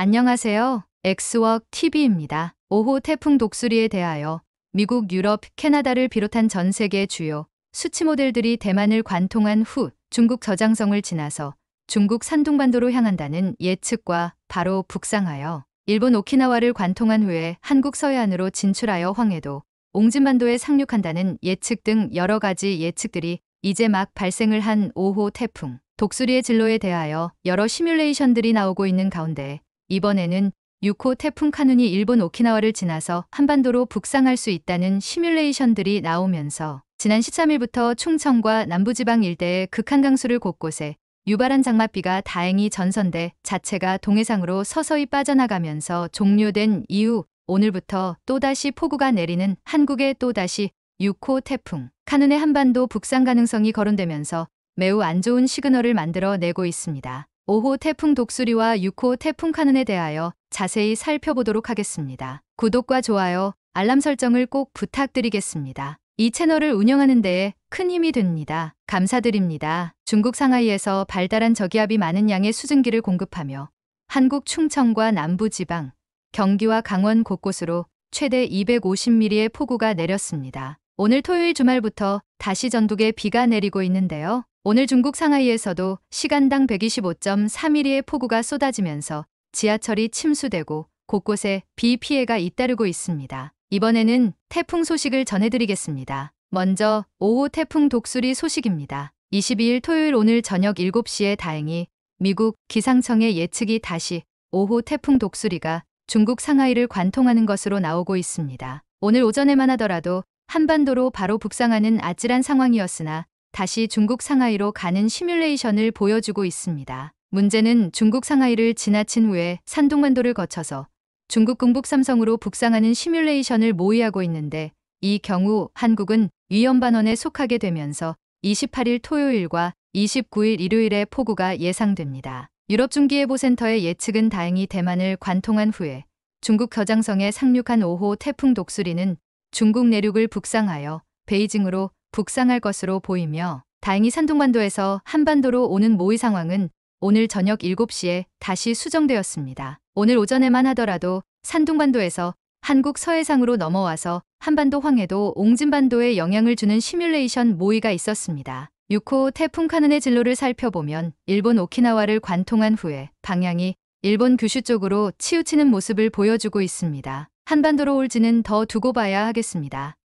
안녕하세요. 엑스웍 TV입니다. 5호 태풍 독수리에 대하여 미국, 유럽, 캐나다를 비롯한 전 세계 주요 수치 모델들이 대만을 관통한 후 중국 저장성을 지나서 중국 산둥반도로 향한다는 예측과 바로 북상하여 일본 오키나와를 관통한 후에 한국 서해안으로 진출하여 황해도 옹진반도에 상륙한다는 예측 등 여러 가지 예측들이 이제 막 발생을 한 5호 태풍 독수리의 진로에 대하여 여러 시뮬레이션들이 나오고 있는 가운데 이번에는 6호 태풍 카눈이 일본 오키나와를 지나서 한반도로 북상할 수 있다는 시뮬레이션들이 나오면서 지난 13일부터 충청과 남부지방 일대의 극한강수를 곳곳에 유발한 장맛비가 다행히 전선돼 자체가 동해상으로 서서히 빠져나가면서 종료된 이후 오늘부터 또다시 폭우가 내리는 한국의 또다시 6호 태풍 카눈의 한반도 북상 가능성이 거론되면서 매우 안 좋은 시그널을 만들어 내고 있습니다. 5호 태풍 독수리와 6호 태풍 카눈에 대하여 자세히 살펴보도록 하겠습니다. 구독과 좋아요, 알람 설정을 꼭 부탁드리겠습니다. 이 채널을 운영하는 데에 큰 힘이 됩니다. 감사드립니다. 중국 상하이에서 발달한 저기압이 많은 양의 수증기를 공급하며 한국 충청과 남부 지방, 경기와 강원 곳곳으로 최대 250mm의 폭우가 내렸습니다. 오늘 토요일 주말부터 다시 전국에 비가 내리고 있는데요. 오늘 중국 상하이에서도 시간당 125.3mm의 폭우가 쏟아지면서 지하철이 침수되고 곳곳에 비 피해가 잇따르고 있습니다. 이번에는 태풍 소식을 전해드리겠습니다. 먼저 5호 태풍 독수리 소식입니다. 22일 토요일 오늘 저녁 7시에 다행히 미국 기상청의 예측이 다시 5호 태풍 독수리가 중국 상하이를 관통하는 것으로 나오고 있습니다. 오늘 오전에만 하더라도 한반도로 바로 북상하는 아찔한 상황이었으나 다시 중국 상하이로 가는 시뮬레이션을 보여주고 있습니다. 문제는 중국 상하이를 지나친 후에 산둥만도를 거쳐서 중국 공북 삼성으로 북상하는 시뮬레이션을 모의하고 있는데 이 경우 한국은 위험반원에 속하게 되면서 28일 토요일과 29일 일요일에 폭우가 예상됩니다. 유럽중기예보센터의 예측은 다행히 대만을 관통한 후에 중국 겨장성에 상륙한 5호 태풍 독수리는 중국 내륙을 북상하여 베이징으로 북상할 것으로 보이며 다행히 산둥반도에서 한반도로 오는 모의 상황은 오늘 저녁 7시에 다시 수정되었습니다. 오늘 오전에만 하더라도 산둥반도에서 한국 서해상으로 넘어와서 한반도 황해도 옹진반도에 영향을 주는 시뮬레이션 모의가 있었습니다. 6호 태풍 카눈의 진로를 살펴보면 일본 오키나와를 관통한 후에 방향이 일본 규슈 쪽으로 치우치는 모습을 보여주고 있습니다. 한반도로 올지는 더 두고 봐야 하겠습니다.